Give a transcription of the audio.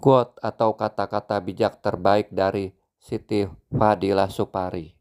quote atau kata-kata bijak terbaik dari Siti Fadila Supari.